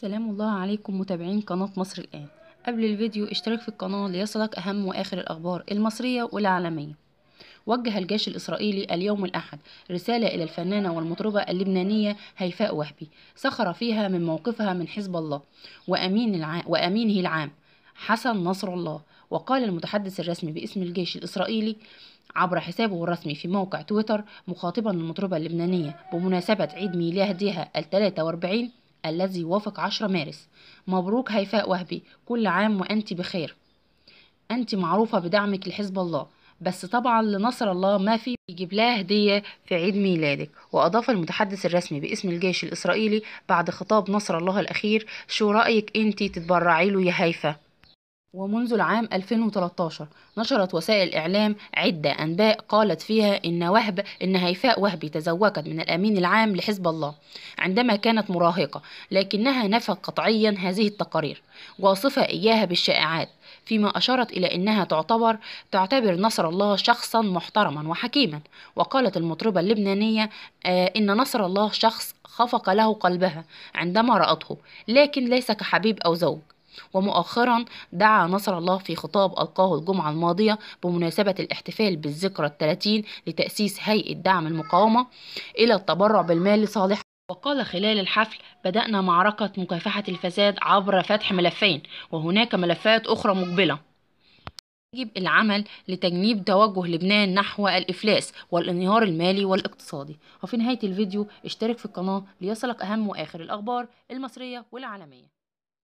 سلام الله عليكم متابعين قناة مصر الآن قبل الفيديو اشترك في القناة ليصلك أهم وآخر الأخبار المصرية والعالمية وجه الجيش الإسرائيلي اليوم الأحد رسالة إلى الفنانة والمطربة اللبنانية هيفاء وهبي سخر فيها من موقفها من حزب الله وأمين العام وأمينه العام حسن نصر الله وقال المتحدث الرسمي باسم الجيش الإسرائيلي عبر حسابه الرسمي في موقع تويتر مخاطبا المطربة اللبنانية بمناسبة عيد ميلادها الثلاثة واربعين الذي يوافق 10 مارس مبروك هيفاء وهبي كل عام وأنت بخير أنت معروفة بدعمك لحزب الله بس طبعا لنصر الله ما في يجيب لها هدية في عيد ميلادك وأضاف المتحدث الرسمي باسم الجيش الإسرائيلي بعد خطاب نصر الله الأخير شو رأيك أنت تتبرعي له يا هيفا ومنذ العام 2013 نشرت وسائل إعلام عدة أنباء قالت فيها إن وهب إن هيفاء وهبي تزوجت من الأمين العام لحزب الله عندما كانت مراهقة لكنها نفت قطعيا هذه التقارير واصفة إياها بالشائعات فيما أشارت إلى أنها تعتبر تعتبر نصر الله شخصا محترما وحكيما وقالت المطربة اللبنانية آه إن نصر الله شخص خفق له قلبها عندما رأته لكن ليس كحبيب أو زوج ومؤخرا دعا نصر الله في خطاب ألقاه الجمعة الماضية بمناسبة الاحتفال بالذكرى الثلاثين لتأسيس هيئة دعم المقاومة إلى التبرع بالمال لصالح وقال خلال الحفل بدأنا معركة مكافحة الفساد عبر فتح ملفين وهناك ملفات أخرى مقبلة يجب العمل لتجنيب توجه لبنان نحو الإفلاس والانهيار المالي والاقتصادي وفي نهاية الفيديو اشترك في القناة ليصلك أهم وآخر الأخبار المصرية والعالمية